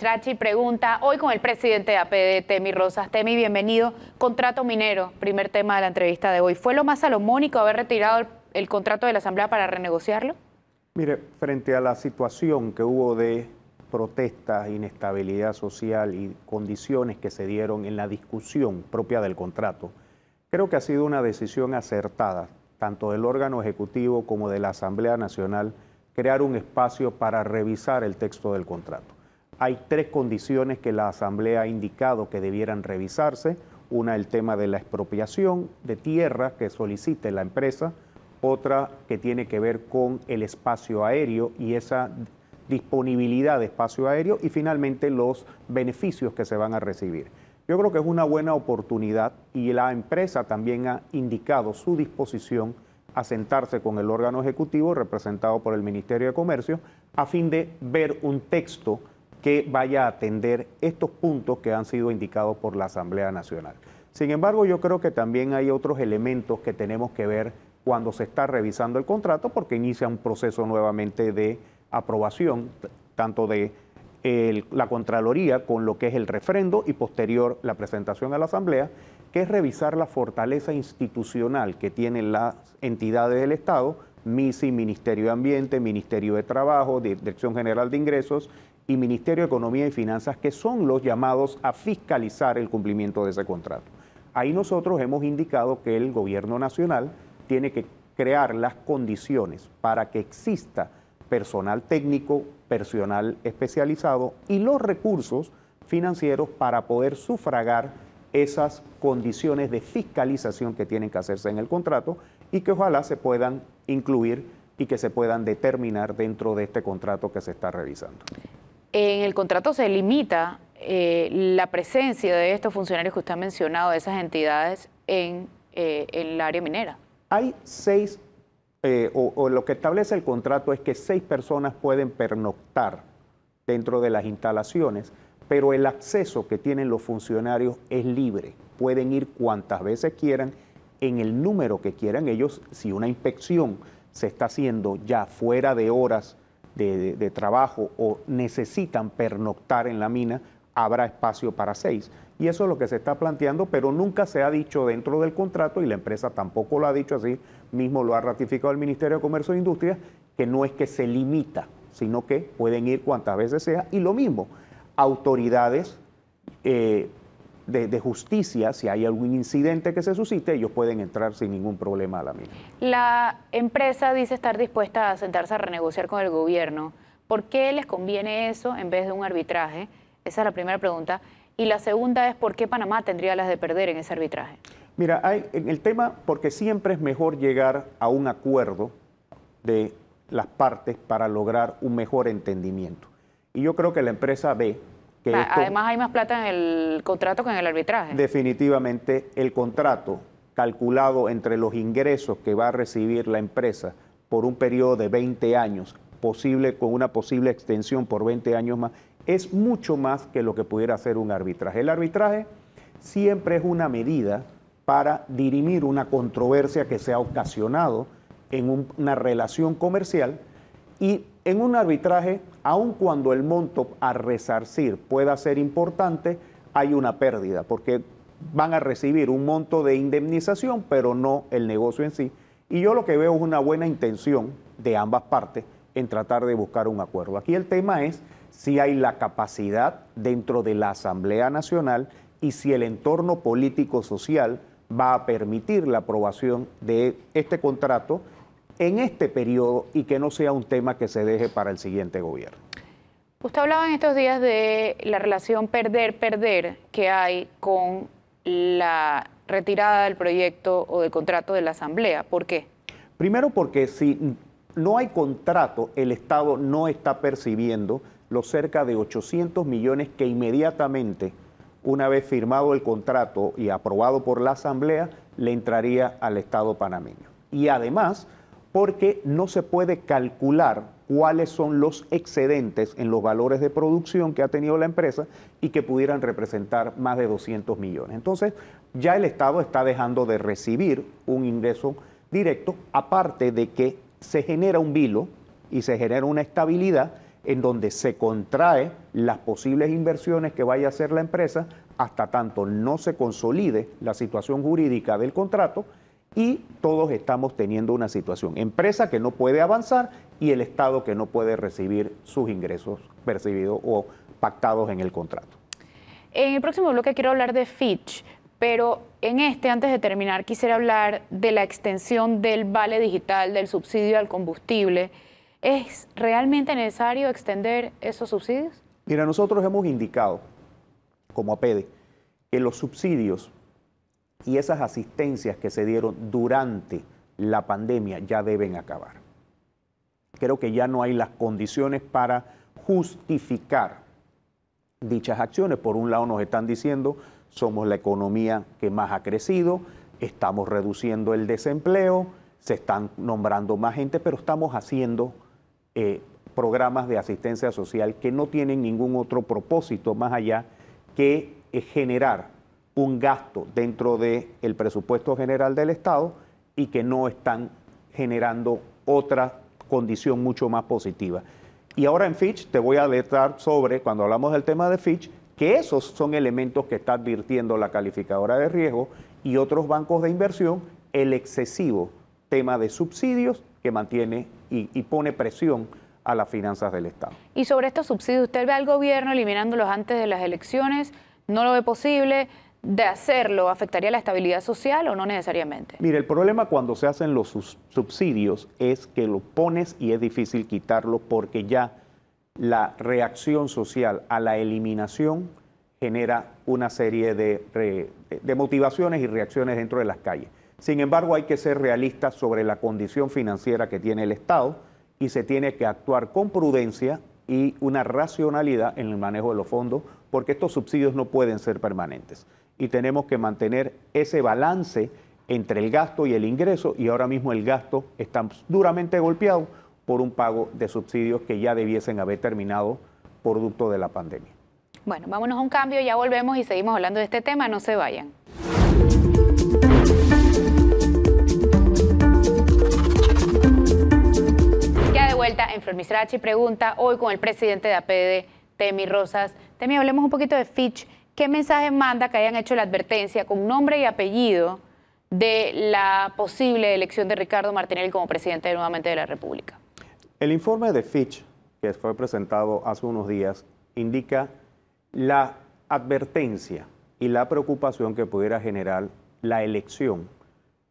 Trachi pregunta, hoy con el presidente de APD, Temi Rosas. Temi, bienvenido. Contrato minero, primer tema de la entrevista de hoy. ¿Fue lo más salomónico haber retirado el contrato de la Asamblea para renegociarlo? Mire, frente a la situación que hubo de protestas, inestabilidad social y condiciones que se dieron en la discusión propia del contrato, creo que ha sido una decisión acertada, tanto del órgano ejecutivo como de la Asamblea Nacional, crear un espacio para revisar el texto del contrato hay tres condiciones que la Asamblea ha indicado que debieran revisarse. Una, el tema de la expropiación de tierra que solicite la empresa. Otra, que tiene que ver con el espacio aéreo y esa disponibilidad de espacio aéreo. Y finalmente, los beneficios que se van a recibir. Yo creo que es una buena oportunidad y la empresa también ha indicado su disposición a sentarse con el órgano ejecutivo representado por el Ministerio de Comercio a fin de ver un texto que vaya a atender estos puntos que han sido indicados por la Asamblea Nacional. Sin embargo, yo creo que también hay otros elementos que tenemos que ver cuando se está revisando el contrato porque inicia un proceso nuevamente de aprobación, tanto de la Contraloría con lo que es el refrendo y posterior la presentación a la Asamblea, que es revisar la fortaleza institucional que tienen las entidades del Estado, MISI, Ministerio de Ambiente, Ministerio de Trabajo, Dirección General de Ingresos y Ministerio de Economía y Finanzas, que son los llamados a fiscalizar el cumplimiento de ese contrato. Ahí nosotros hemos indicado que el gobierno nacional tiene que crear las condiciones para que exista personal técnico, personal especializado y los recursos financieros para poder sufragar esas condiciones de fiscalización que tienen que hacerse en el contrato y que ojalá se puedan incluir y que se puedan determinar dentro de este contrato que se está revisando en el contrato se limita eh, la presencia de estos funcionarios que usted ha mencionado, de esas entidades, en, eh, el área minera. Hay seis, eh, o, lo que establece el contrato es que seis personas pueden pernoctar dentro de las instalaciones, pero el acceso que tienen los funcionarios es libre. Pueden ir cuantas veces quieran, en el número que quieran ellos, si una inspección se está haciendo ya fuera de horas de, trabajo o necesitan pernoctar en la mina, habrá espacio para seis. Y eso es lo que se está planteando, pero nunca se ha dicho dentro del contrato y la empresa tampoco lo ha dicho así, mismo lo ha ratificado el Ministerio de Comercio e Industria, que no es que se limita, sino que pueden ir cuantas veces sea. Y lo mismo, autoridades eh, de, justicia, si hay algún incidente que se suscite, ellos pueden entrar sin ningún problema a la misma. La empresa dice estar dispuesta a sentarse a renegociar con el gobierno. ¿Por qué les conviene eso en vez de un arbitraje? Esa es la primera pregunta. Y la segunda es por qué Panamá tendría las de perder en ese arbitraje. Mira, hay, en el tema, porque siempre es mejor llegar a un acuerdo de las partes para lograr un mejor entendimiento. Y yo creo que la empresa ve Ah, además hay más plata en el contrato que en el arbitraje. Definitivamente, el contrato calculado entre los ingresos que va a recibir la empresa por un periodo de 20 años, posible con una posible extensión por 20 años más, es mucho más que lo que pudiera hacer un arbitraje. El arbitraje siempre es una medida para dirimir una controversia que se ha ocasionado en una relación comercial y en un arbitraje, aun cuando el monto a resarcir pueda ser importante, hay una pérdida, porque van a recibir un monto de indemnización, pero no el negocio en sí. Y yo lo que veo es una buena intención de ambas partes en tratar de buscar un acuerdo. Aquí el tema es si hay la capacidad dentro de la Asamblea Nacional y si el entorno político-social va a permitir la aprobación de este contrato en este periodo y que no sea un tema que se deje para el siguiente gobierno. Usted hablaba en estos días de la relación perder-perder que hay con la retirada del proyecto o del contrato de la Asamblea. ¿Por qué? Primero porque si no hay contrato, el Estado no está percibiendo los cerca de 800 millones que inmediatamente, una vez firmado el contrato y aprobado por la Asamblea, le entraría al Estado panameño. Y además, porque no se puede calcular cuáles son los excedentes en los valores de producción que ha tenido la empresa y que pudieran representar más de 200 millones. Entonces, ya el Estado está dejando de recibir un ingreso directo, aparte de que se genera un vilo y se genera una estabilidad en donde se contrae las posibles inversiones que vaya a hacer la empresa hasta tanto no se consolide la situación jurídica del contrato y todos estamos teniendo una situación. Empresa que no puede avanzar y el Estado que no puede recibir sus ingresos percibidos o pactados en el contrato. En el próximo bloque quiero hablar de Fitch, pero en este, antes de terminar, quisiera hablar de la extensión del vale digital, del subsidio al combustible. ¿Es realmente necesario extender esos subsidios? Mira, nosotros hemos indicado, como APEDE, e, que los subsidios y esas asistencias que se dieron durante la pandemia ya deben acabar. Creo que ya no hay las condiciones para justificar dichas acciones. Por un lado nos están diciendo, somos la economía que más ha crecido, estamos reduciendo el desempleo, se están nombrando más gente, pero estamos haciendo eh, programas de asistencia social que no tienen ningún otro propósito más allá que generar un gasto dentro del presupuesto general del Estado y que no están generando otra condición mucho más positiva. Y ahora en Fitch te voy a alertar sobre, cuando hablamos del tema de Fitch, que esos son elementos que está advirtiendo la calificadora de riesgo y otros bancos de inversión, el excesivo tema de subsidios que mantiene y, y pone presión a las finanzas del Estado. Y sobre estos subsidios, ¿usted ve al gobierno eliminándolos antes de las elecciones? ¿No lo ve posible? de hacerlo afectaría la estabilidad social o no necesariamente? Mire, el problema cuando se hacen los subsidios es que lo pones y es difícil quitarlo porque ya la reacción social a la eliminación genera una serie de, de motivaciones y reacciones dentro de las calles. Sin embargo, hay que ser realistas sobre la condición financiera que tiene el Estado y se tiene que actuar con prudencia y una racionalidad en el manejo de los fondos, porque estos subsidios no pueden ser permanentes y tenemos que mantener ese balance entre el gasto y el ingreso y ahora mismo el gasto está duramente golpeado por un pago de subsidios que ya debiesen haber terminado producto de la pandemia. Bueno, vámonos a un cambio, ya volvemos y seguimos hablando de este tema, no se vayan. Ya de vuelta en Flor pregunta hoy con el presidente de APD, Temi Rosas. Temi, hablemos un poquito de Fitch ¿qué mensaje manda que hayan hecho la advertencia con nombre y apellido de la posible elección de Ricardo Martinelli como presidente nuevamente de la República? El informe de Fitch, que fue presentado hace unos días, indica la advertencia y la preocupación que pudiera generar la elección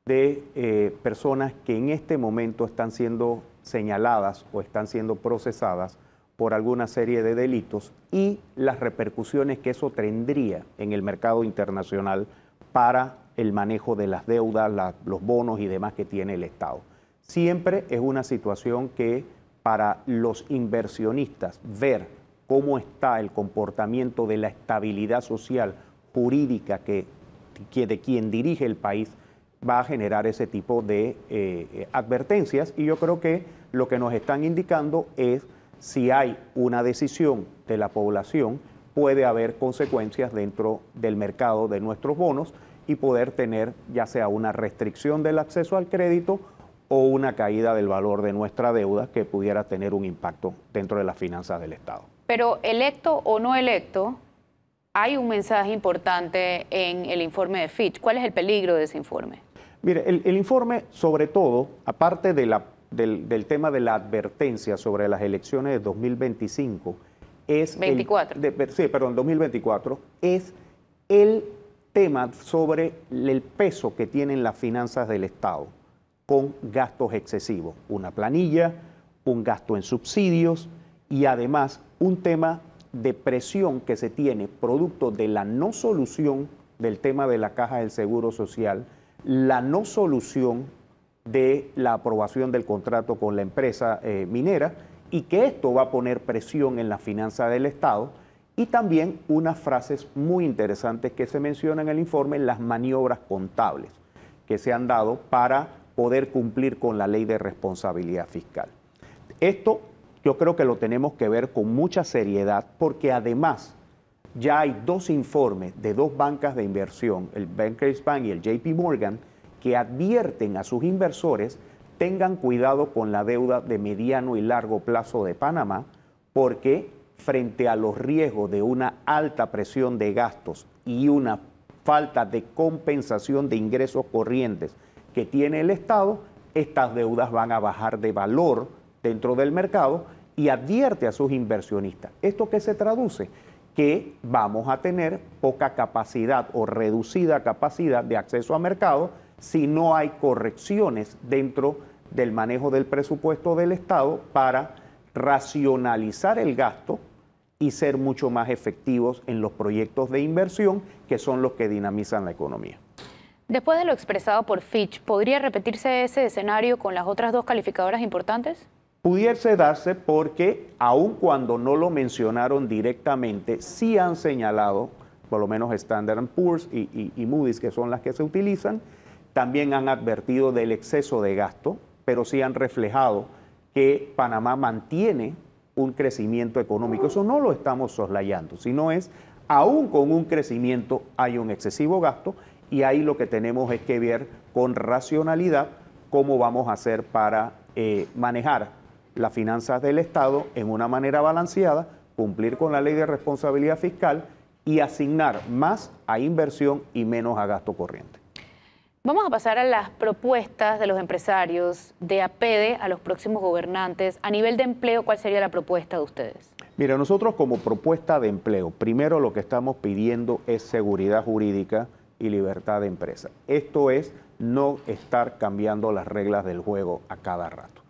de eh, personas que en este momento están siendo señaladas o están siendo procesadas por alguna serie de delitos y las repercusiones que eso tendría en el mercado internacional para el manejo de las deudas, los bonos y demás que tiene el Estado. Siempre es una situación que para los inversionistas ver cómo está el comportamiento de la estabilidad social jurídica que, de quien dirige el país va a generar ese tipo de eh, eh, advertencias y yo creo que lo que nos están indicando es si hay una decisión de la población, puede haber consecuencias dentro del mercado de nuestros bonos y poder tener ya sea una restricción del acceso al crédito o una caída del valor de nuestra deuda que pudiera tener un impacto dentro de las finanzas del Estado. Pero electo o no electo, hay un mensaje importante en el informe de Fitch. ¿Cuál es el peligro de ese informe? Mire, el, informe sobre todo, aparte de la del, tema de la advertencia sobre las elecciones de 2025 es... 24. sí, 2024 es el tema sobre el peso que tienen las finanzas del Estado con gastos excesivos, una planilla, un gasto en subsidios y además un tema de presión que se tiene producto de la no solución del tema de la caja del Seguro Social, la no solución de la aprobación del contrato con la empresa eh, minera y que esto va a poner presión en la finanza del Estado y también unas frases muy interesantes que se mencionan en el informe, las maniobras contables que se han dado para poder cumplir con la ley de responsabilidad fiscal. Esto yo creo que lo tenemos que ver con mucha seriedad porque además ya hay dos informes de dos bancas de inversión, el Bankers Bank y el JP Morgan, que advierten a sus inversores tengan cuidado con la deuda de mediano y largo plazo de Panamá, porque frente a los riesgos de una alta presión de gastos y una falta de compensación de ingresos corrientes que tiene el Estado, estas deudas van a bajar de valor dentro del mercado y advierte a sus inversionistas. ¿Esto qué se traduce? Que vamos a tener poca capacidad o reducida capacidad de acceso a mercado si no hay correcciones dentro del manejo del presupuesto del Estado para racionalizar el gasto y ser mucho más efectivos en los proyectos de inversión que son los que dinamizan la economía. Después de lo expresado por Fitch, ¿podría repetirse ese escenario con las otras dos calificadoras importantes? Pudiese darse porque, aun cuando no lo mencionaron directamente, sí han señalado, por lo menos Standard Poor's y, y Moody's, que son las que se utilizan, también han advertido del exceso de gasto, pero sí han reflejado que Panamá mantiene un crecimiento económico. Eso no lo estamos soslayando, sino es, aún con un crecimiento hay un excesivo gasto y ahí lo que tenemos es que ver con racionalidad cómo vamos a hacer para eh, manejar las finanzas del Estado en una manera balanceada, cumplir con la ley de responsabilidad fiscal y asignar más a inversión y menos a gasto corriente. Vamos a pasar a las propuestas de los empresarios de APEDE a los próximos gobernantes. A nivel de empleo, ¿cuál sería la propuesta de ustedes? Mira, nosotros como propuesta de empleo, primero lo que estamos pidiendo es seguridad jurídica y libertad de empresa. Esto es no estar cambiando las reglas del juego a cada rato.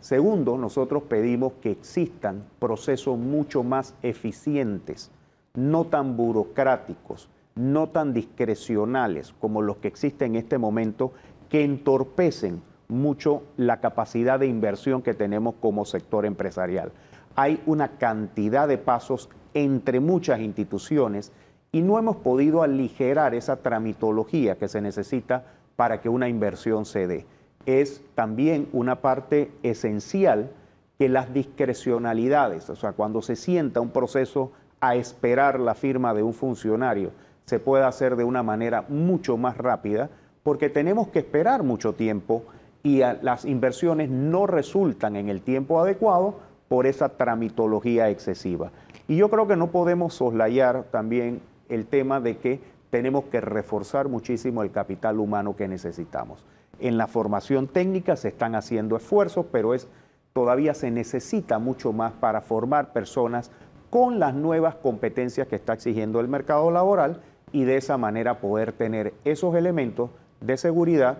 Segundo, nosotros pedimos que existan procesos mucho más eficientes, no tan burocráticos, no tan discrecionales como los que existen en este momento, que entorpecen mucho la capacidad de inversión que tenemos como sector empresarial. Hay una cantidad de pasos entre muchas instituciones y no hemos podido aligerar esa tramitología que se necesita para que una inversión se dé. Es también una parte esencial que las discrecionalidades, o sea, cuando se sienta un proceso a esperar la firma de un funcionario, se puede hacer de una manera mucho más rápida, porque tenemos que esperar mucho tiempo y las inversiones no resultan en el tiempo adecuado por esa tramitología excesiva. Y yo creo que no podemos soslayar también el tema de que tenemos que reforzar muchísimo el capital humano que necesitamos. En la formación técnica se están haciendo esfuerzos, pero es todavía se necesita mucho más para formar personas con las nuevas competencias que está exigiendo el mercado laboral y de esa manera poder tener esos elementos de seguridad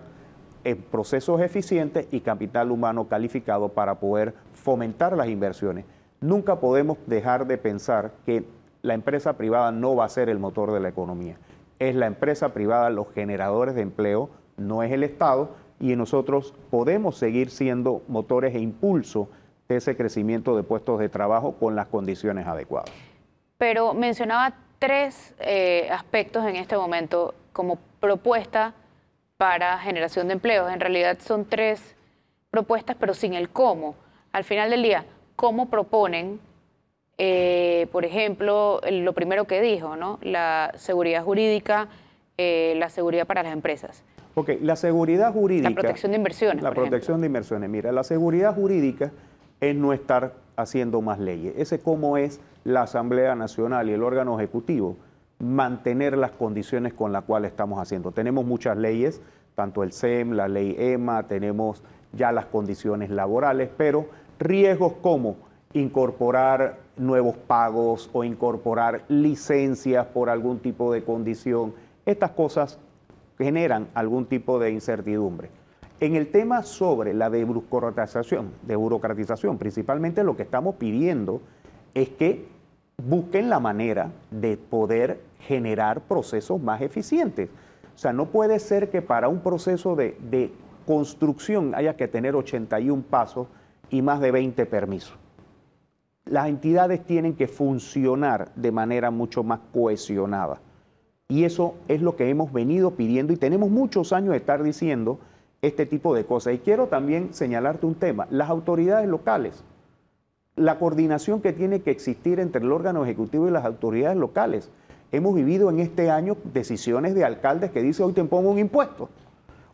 en procesos eficientes y capital humano calificado para poder fomentar las inversiones. Nunca podemos dejar de pensar que la empresa privada no va a ser el motor de la economía. Es la empresa privada los generadores de empleo, no es el Estado, y nosotros podemos seguir siendo motores e impulso de ese crecimiento de puestos de trabajo con las condiciones adecuadas. Pero mencionaba tres eh, aspectos en este momento como propuesta para generación de empleos. En realidad son tres propuestas, pero sin el cómo. Al final del día, ¿cómo proponen, eh, por ejemplo, lo primero que dijo, ¿no? la seguridad jurídica, eh, la seguridad para las empresas? Ok, la seguridad jurídica. La protección de inversiones. La protección de inversiones. Mira, la seguridad jurídica es no estar haciendo más leyes. Ese cómo es la Asamblea Nacional y el órgano ejecutivo mantener las condiciones con las cuales estamos haciendo. Tenemos muchas leyes, tanto el SEM, la ley EMA, tenemos ya las condiciones laborales, pero riesgos como incorporar nuevos pagos o incorporar licencias por algún tipo de condición, estas cosas generan algún tipo de incertidumbre. En el tema sobre la deburocratización, principalmente lo que estamos pidiendo es que busquen la manera de poder generar procesos más eficientes. O sea, no puede ser que para un proceso de, de construcción haya que tener 81 pasos y más de 20 permisos. Las entidades tienen que funcionar de manera mucho más cohesionada. Y eso es lo que hemos venido pidiendo y tenemos muchos años de estar diciendo este tipo de cosas. Y quiero también señalarte un tema, las autoridades locales, la coordinación que tiene que existir entre el órgano ejecutivo y las autoridades locales. Hemos vivido en este año decisiones de alcaldes que dicen hoy te pongo un impuesto,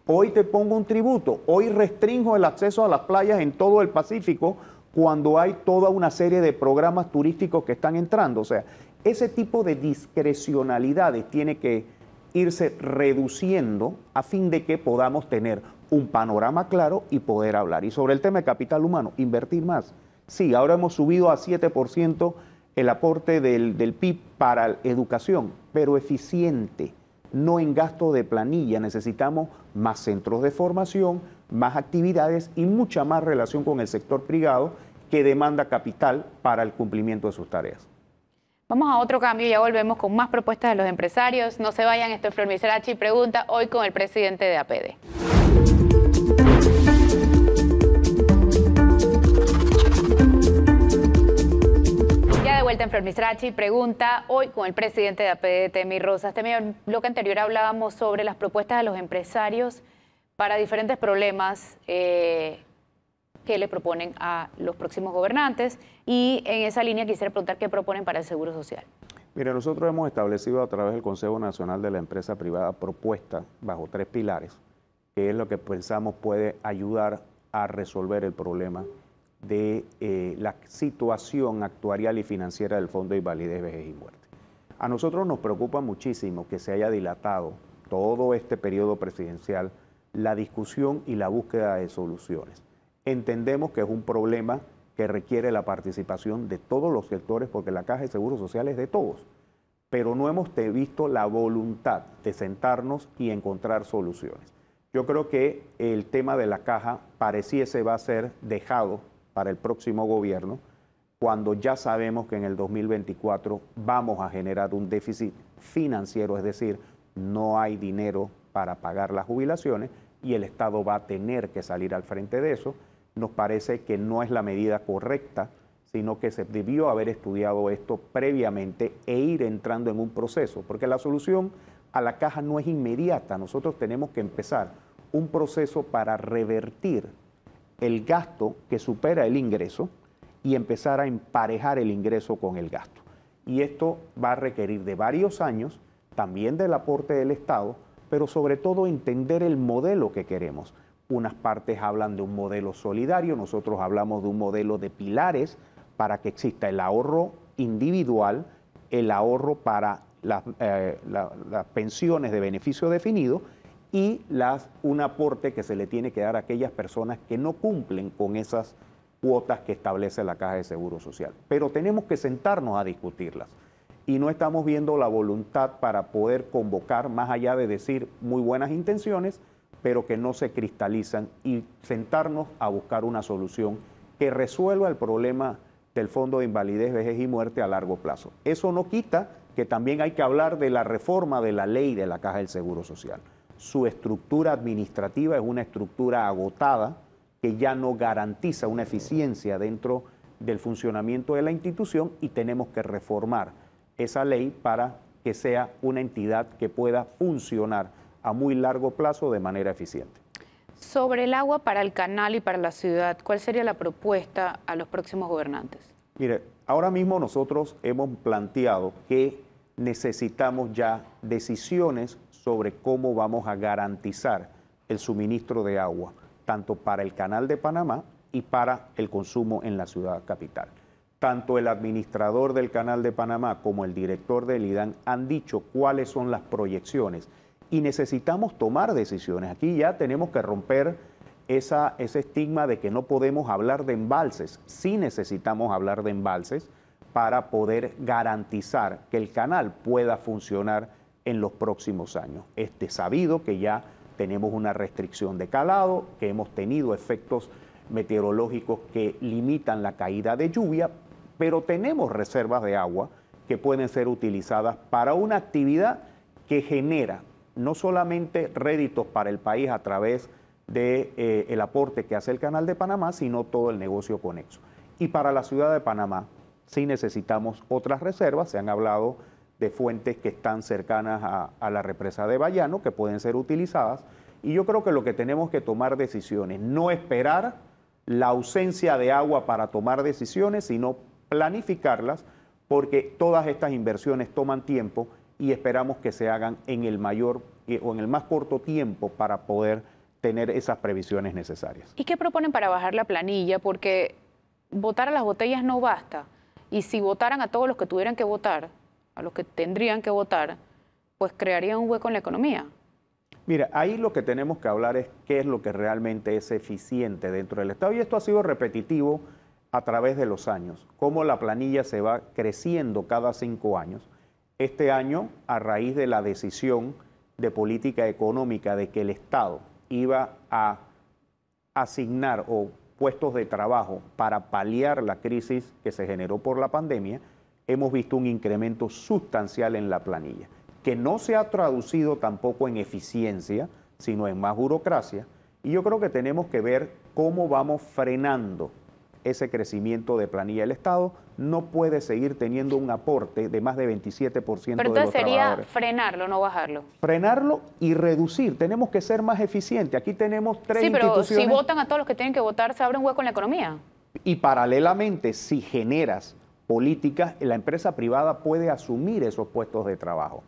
hoy te pongo un tributo, hoy restringo el acceso a las playas en todo el Pacífico cuando hay toda una serie de programas turísticos que están entrando. O sea, ese tipo de discrecionalidades tiene que irse reduciendo a fin de que podamos tener un panorama claro y poder hablar. Y sobre el tema de capital humano, invertir más. Sí, ahora hemos subido a 7% el aporte del, PIB para educación, pero eficiente, no en gasto de planilla. Necesitamos más centros de formación, más actividades y mucha más relación con el sector privado que demanda capital para el cumplimiento de sus tareas. Vamos a otro cambio, y ya volvemos con más propuestas de los empresarios. No se vayan, esto es Flor Miserachi Pregunta, hoy con el presidente de APD. Ya de vuelta en Flor Pregunta, hoy con el presidente de APD, Temi Rosas. Temi, en bloque anterior hablábamos sobre las propuestas de los empresarios para diferentes problemas. Eh, que le proponen a los próximos gobernantes. Y en esa línea quisiera preguntar qué proponen para el Seguro Social. Mira, nosotros hemos establecido a través del Consejo Nacional de la Empresa Privada propuestas bajo tres pilares, que es lo que pensamos puede ayudar a resolver el problema de eh, la situación actuarial y financiera del Fondo de Invalidez, Vejez y Muerte. A nosotros nos preocupa muchísimo que se haya dilatado todo este periodo presidencial la discusión y la búsqueda de soluciones. Entendemos que es un problema que requiere la participación de todos los sectores, porque la caja de seguros social es de todos, pero no hemos visto la voluntad de sentarnos y encontrar soluciones. Yo creo que el tema de la caja pareciese va a ser dejado para el próximo gobierno, cuando ya sabemos que en el 2024 vamos a generar un déficit financiero, es decir, no hay dinero para pagar las jubilaciones y el Estado va a tener que salir al frente de eso nos parece que no es la medida correcta, sino que se debió haber estudiado esto previamente e ir entrando en un proceso, porque la solución a la caja no es inmediata, nosotros tenemos que empezar un proceso para revertir el gasto que supera el ingreso y empezar a emparejar el ingreso con el gasto. Y esto va a requerir de varios años, también del aporte del Estado, pero sobre todo entender el modelo que queremos. Unas partes hablan de un modelo solidario, nosotros hablamos de un modelo de pilares para que exista el ahorro individual, el ahorro para las, eh, pensiones de beneficio definido y un aporte que se le tiene que dar a aquellas personas que no cumplen con esas cuotas que establece la Caja de Seguro Social. Pero tenemos que sentarnos a discutirlas y no estamos viendo la voluntad para poder convocar, más allá de decir muy buenas intenciones, pero que no se cristalizan y sentarnos a buscar una solución que resuelva el problema del Fondo de Invalidez, Vejez y Muerte a largo plazo. Eso no quita que también hay que hablar de la reforma de la ley de la Caja del Seguro Social. Su estructura administrativa es una estructura agotada que ya no garantiza una eficiencia dentro del funcionamiento de la institución y tenemos que reformar esa ley para que sea una entidad que pueda funcionar a muy largo plazo de manera eficiente. Sobre el agua para el canal y para la ciudad, ¿cuál sería la propuesta a los próximos gobernantes? Mire, ahora mismo nosotros hemos planteado que necesitamos ya decisiones sobre cómo vamos a garantizar el suministro de agua, tanto para el canal de Panamá y para el consumo en la ciudad capital. Tanto el administrador del canal de Panamá como el director del IDAN han dicho cuáles son las proyecciones y necesitamos tomar decisiones. Aquí ya tenemos que romper esa, ese estigma de que no podemos hablar de embalses. Sí necesitamos hablar de embalses para poder garantizar que el canal pueda funcionar en los próximos años. Este sabido que ya tenemos una restricción de calado, que hemos tenido efectos meteorológicos que limitan la caída de lluvia, pero tenemos reservas de agua que pueden ser utilizadas para una actividad que genera no solamente réditos para el país a través del de, eh, aporte que hace el Canal de Panamá, sino todo el negocio conexo. Y para la ciudad de Panamá sí necesitamos otras reservas, se han hablado de fuentes que están cercanas a, a la represa de Bayano, que pueden ser utilizadas, y yo creo que lo que tenemos que tomar decisiones, no esperar la ausencia de agua para tomar decisiones, sino planificarlas, porque todas estas inversiones toman tiempo y esperamos que se hagan en el mayor eh, o en el más corto tiempo para poder tener esas previsiones necesarias. ¿Y qué proponen para bajar la planilla? Porque votar a las botellas no basta. Y si votaran a todos los que tuvieran que votar, a los que tendrían que votar, pues crearía un hueco en la economía. Mira, ahí lo que tenemos que hablar es qué es lo que realmente es eficiente dentro del Estado. Y esto ha sido repetitivo a través de los años, cómo la planilla se va creciendo cada cinco años este año a raíz de la decisión de política económica de que el Estado iba a asignar o puestos de trabajo para paliar la crisis que se generó por la pandemia, hemos visto un incremento sustancial en la planilla, que no se ha traducido tampoco en eficiencia, sino en más burocracia. Y yo creo que tenemos que ver cómo vamos frenando ese crecimiento de planilla. del Estado no puede seguir teniendo un aporte de más de 27% de los Pero entonces sería frenarlo, no bajarlo. Frenarlo y reducir. Tenemos que ser más eficientes. Aquí tenemos tres sí, instituciones. Sí, pero si votan a todos los que tienen que votar, se abre un hueco en la economía. Y paralelamente, si generas políticas, la empresa privada puede asumir esos puestos de trabajo.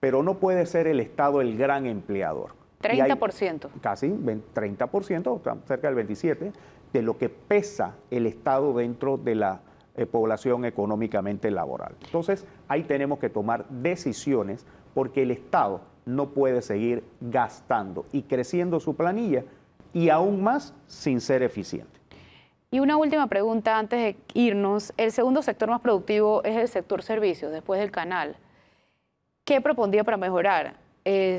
Pero no puede ser el Estado el gran empleador. 30%. casi 30%, cerca del 27% de lo que pesa el Estado dentro de la eh, población económicamente laboral. Entonces, ahí tenemos que tomar decisiones porque el Estado no puede seguir gastando y creciendo su planilla y aún más sin ser eficiente. Y una última pregunta antes de irnos. El segundo sector más productivo es el sector servicios, después del canal. ¿Qué propondría para mejorar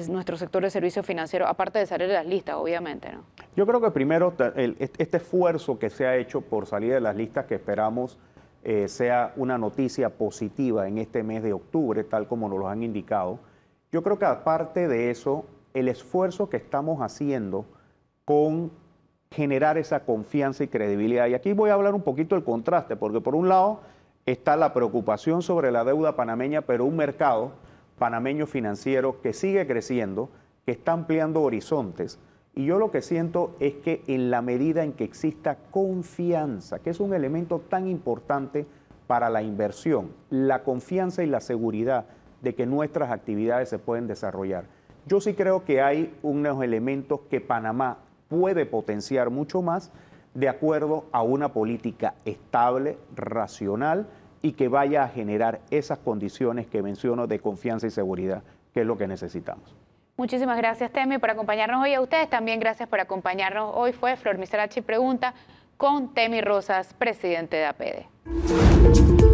nuestro sector de servicios financieros, aparte de salir de las listas, obviamente? ¿no? Yo creo que primero este esfuerzo que se ha hecho por salir de las listas que esperamos eh, sea una noticia positiva en este mes de octubre, tal como nos lo han indicado. Yo creo que aparte de eso, el esfuerzo que estamos haciendo con generar esa confianza y credibilidad. Y aquí voy a hablar un poquito del contraste, porque por un lado está la preocupación sobre la deuda panameña, pero un mercado panameño financiero que sigue creciendo, que está ampliando horizontes y yo lo que siento es que en la medida en que exista confianza, que es un elemento tan importante para la inversión, la confianza y la seguridad de que nuestras actividades se pueden desarrollar. Yo sí creo que hay unos elementos que Panamá puede potenciar mucho más de acuerdo a una política estable, racional y que vaya a generar esas condiciones que menciono de confianza y seguridad, que es lo que necesitamos. Muchísimas gracias, Temi, por acompañarnos hoy. A ustedes también gracias por acompañarnos. Hoy fue Flor Miserachi Pregunta con Temi Rosas, presidente de APD.